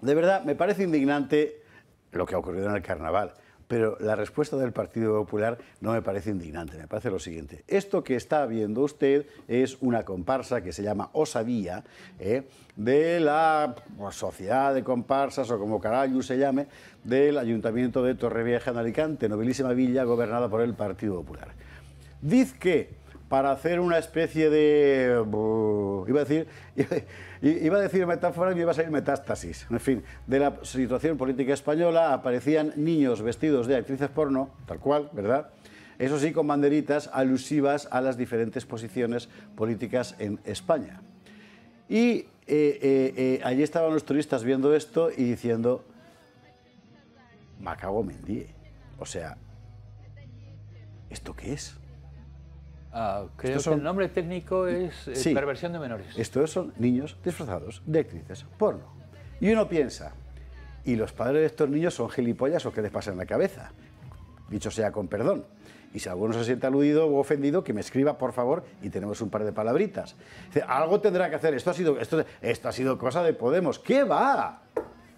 De verdad, me parece indignante lo que ha ocurrido en el carnaval, pero la respuesta del Partido Popular no me parece indignante, me parece lo siguiente. Esto que está viendo usted es una comparsa que se llama Osadía, ¿eh? de la sociedad de comparsas, o como Carayu se llame, del Ayuntamiento de Torrevieja en Alicante, nobilísima villa gobernada por el Partido Popular. Diz que para hacer una especie de... Iba a decir, iba a decir metáfora y iba a salir metástasis. En fin, de la situación política española aparecían niños vestidos de actrices porno, tal cual, ¿verdad? Eso sí, con banderitas alusivas a las diferentes posiciones políticas en España. Y eh, eh, eh, allí estaban los turistas viendo esto y diciendo, Macago mendie, O sea, ¿esto qué es? Ah, creo que el nombre técnico es eh, perversión de menores. Estos son niños disfrazados de actrices porno. Y uno piensa, ¿y los padres de estos niños son gilipollas o qué les pasa en la cabeza? Dicho sea con perdón. Y si alguno se siente aludido o ofendido, que me escriba, por favor, y tenemos un par de palabritas. algo tendrá que hacer, esto ha sido, esto, esto ha sido cosa de Podemos. ¿Qué va?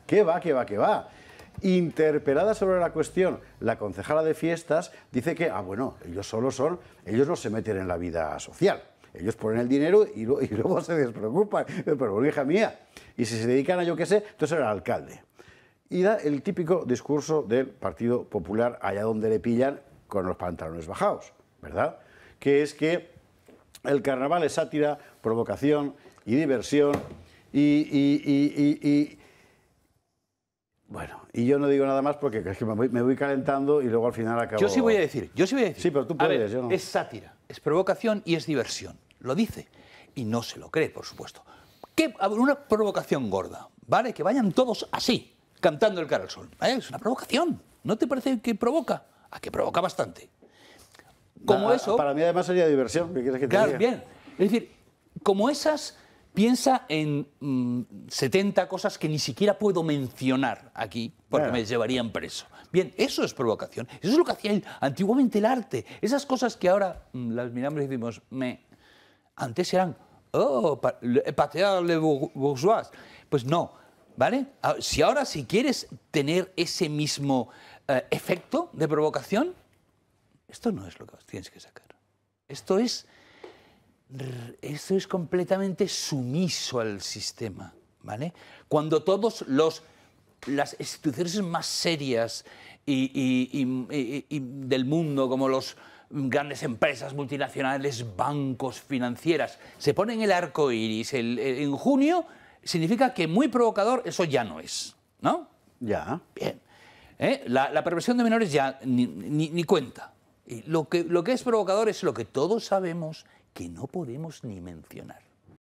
¿Qué va, qué va, qué va? Interpelada sobre la cuestión, la concejala de fiestas dice que, ah, bueno, ellos solo son, ellos no se meten en la vida social. Ellos ponen el dinero y, y luego se despreocupan. Pero, bueno, hija mía, y si se dedican a yo qué sé, entonces era alcalde. Y da el típico discurso del Partido Popular allá donde le pillan con los pantalones bajados, ¿verdad? Que es que el carnaval es sátira, provocación y diversión y, bueno, y yo no digo nada más porque es que me voy, calentando y luego al final acabo... Yo sí voy a decir, yo sí voy a decir. Sí, pero tú puedes, yo no. Es sátira, es provocación y es diversión. Lo dice. Y no se lo cree, por supuesto. Que, una provocación gorda, ¿vale? Que vayan todos así, cantando el cara al sol. Es una provocación. ¿No te parece que provoca? A ah, que provoca bastante. Como ah, eso... Para mí además sería diversión. que claro, bien. Es decir, como esas Piensa en 70 mm, cosas que ni siquiera puedo mencionar aquí porque me llevarían preso. Bien, eso es provocación. Eso es lo que hacía antiguamente el arte. Esas cosas que ahora mm, las miramos y decimos, me. Antes eran, oh, patear le bourgeois. Pues no, ¿vale? Si ahora, si quieres tener ese mismo eh, efecto de provocación, esto no es lo que tienes que sacar. Esto es esto es completamente sumiso al sistema, ¿vale? Cuando todos los las instituciones más serias y, del mundo, como los grandes empresas multinacionales, bancos, financieras, se ponen el arco iris en junio, significa que muy provocador eso ya no es, ¿no? Ya. Bien. ¿eh? La, la, perversión de menores ya ni, ni, cuenta. lo, que, lo que es provocador es lo que todos sabemos que no podemos ni mencionar.